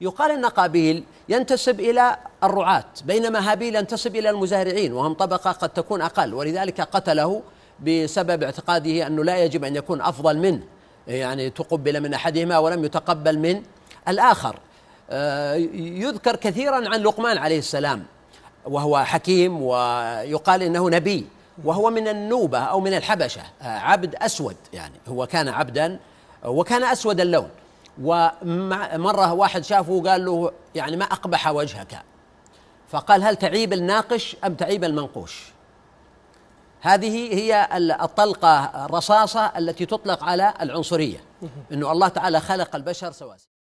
يقال أن قابيل ينتسب إلى الرعاة بينما هابيل ينتسب إلى المزارعين وهم طبقة قد تكون أقل ولذلك قتله بسبب اعتقاده أنه لا يجب أن يكون أفضل منه يعني تقبل من أحدهما ولم يتقبل من الآخر آه، يذكر كثيرا عن لقمان عليه السلام وهو حكيم ويقال انه نبي وهو من النوبه او من الحبشه آه، عبد اسود يعني هو كان عبدا وكان اسود اللون ومرة واحد شافه وقال له يعني ما أقبح وجهك فقال هل تعيب الناقش أم تعيب المنقوش هذه هي الطلقة الرصاصة التي تطلق على العنصرية أنه الله تعالى خلق البشر سواسية